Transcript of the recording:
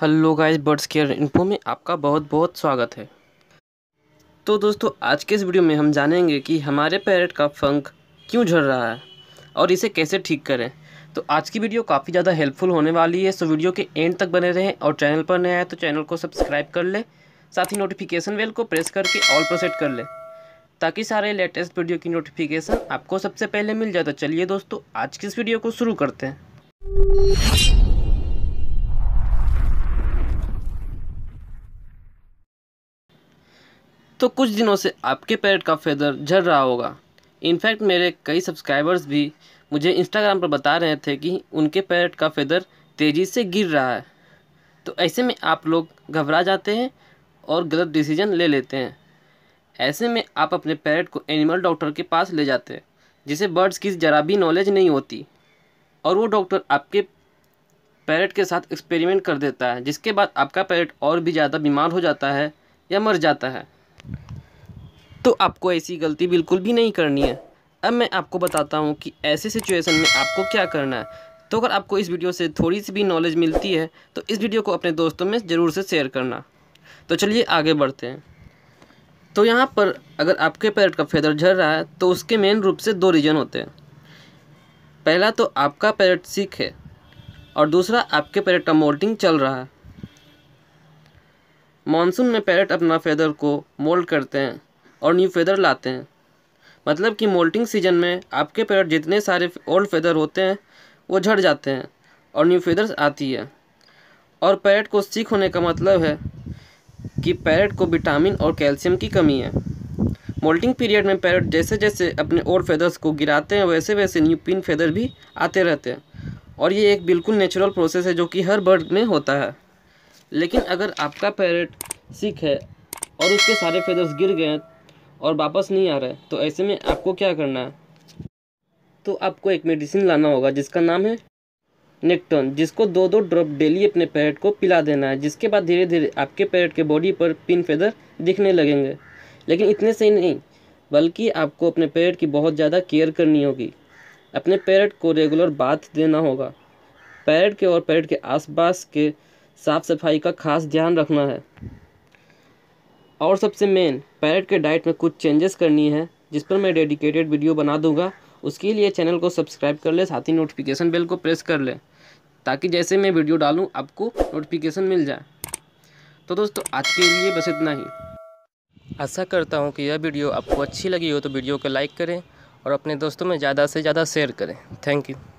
hello guys birds care info में आपका बहुत बहुत स्वागत है तो दोस्तों आज के इस वीडियो में हम जानेंगे कि हमारे पैरेट का फंक क्यों झड़ रहा है और इसे कैसे ठीक करें तो आज की वीडियो काफ़ी ज़्यादा हेल्पफुल होने वाली है सो वीडियो के एंड तक बने रहें और चैनल पर नया आए तो चैनल को सब्सक्राइब कर लें साथ ही नोटिफिकेशन बेल को प्रेस करके ऑल पर सेट कर लें ताकि सारे लेटेस्ट वीडियो की नोटिफिकेशन आपको सबसे पहले मिल जाए तो चलिए दोस्तों आज की इस वीडियो को शुरू करते हैं तो कुछ दिनों से आपके पैरेट का फेदर झड़ रहा होगा इनफैक्ट मेरे कई सब्सक्राइबर्स भी मुझे इंस्टाग्राम पर बता रहे थे कि उनके पैरेट का फेदर तेज़ी से गिर रहा है तो ऐसे में आप लोग घबरा जाते हैं और गलत डिसीजन ले लेते हैं ऐसे में आप अपने पैरेट को एनिमल डॉक्टर के पास ले जाते हैं जिसे बर्ड्स की ज़रा भी नॉलेज नहीं होती और वो डॉक्टर आपके पैरेट के साथ एक्सपेरिमेंट कर देता है जिसके बाद आपका पैरेट और भी ज़्यादा बीमार हो जाता है या मर जाता है तो आपको ऐसी गलती बिल्कुल भी नहीं करनी है अब मैं आपको बताता हूँ कि ऐसे सिचुएशन में आपको क्या करना है तो अगर आपको इस वीडियो से थोड़ी सी भी नॉलेज मिलती है तो इस वीडियो को अपने दोस्तों में ज़रूर से शेयर करना तो चलिए आगे बढ़ते हैं तो यहाँ पर अगर आपके पैरट का फेदर झड़ रहा है तो उसके मेन रूप से दो रीज़न होते हैं पहला तो आपका पैरट सिक है और दूसरा आपके पैरट का मोल्टिंग चल रहा है मानसून में पैरट अपना फेदर को मोल्ड करते हैं और न्यू फेदर लाते हैं मतलब कि मोल्टिंग सीजन में आपके पेड़ जितने सारे ओल्ड फेदर होते हैं वो झड़ जाते हैं और न्यू फेदर्स आती है और पैरेट को सीख होने का मतलब है कि पैरेट को विटामिन और कैल्शियम की कमी है मोल्टिंग पीरियड में पैरेट जैसे जैसे अपने ओल्ड फेदर्स को गिराते हैं वैसे वैसे न्यू पिन फेदर भी आते रहते हैं और ये एक बिल्कुल नेचुरल प्रोसेस है जो कि हर बर्ड में होता है लेकिन अगर आपका पैरेट सीख है और उसके सारे फेदर्स गिर गए और वापस नहीं आ रहा है तो ऐसे में आपको क्या करना है तो आपको एक मेडिसिन लाना होगा जिसका नाम है नेक्टोन जिसको दो दो ड्रॉप डेली अपने पैरेट को पिला देना है जिसके बाद धीरे धीरे आपके पैरेट के बॉडी पर पिन फेदर दिखने लगेंगे लेकिन इतने से ही नहीं बल्कि आपको अपने पैरेट की बहुत ज़्यादा केयर करनी होगी अपने पैरेट को रेगुलर बाथ देना होगा पैरेट के और पैरेट के आसपास के साफ़ सफाई का खास ध्यान रखना है और सबसे मेन पैरेट के डाइट में कुछ चेंजेस करनी है जिस पर मैं डेडिकेटेड वीडियो बना दूंगा उसके लिए चैनल को सब्सक्राइब कर ले साथ ही नोटिफिकेशन बेल को प्रेस कर ले ताकि जैसे मैं वीडियो डालूँ आपको नोटिफिकेशन मिल जाए तो दोस्तों आज के लिए बस इतना ही आशा करता हूँ कि यह वीडियो आपको अच्छी लगी हो तो वीडियो को लाइक करें और अपने दोस्तों में ज़्यादा से ज़्यादा शेयर करें थैंक यू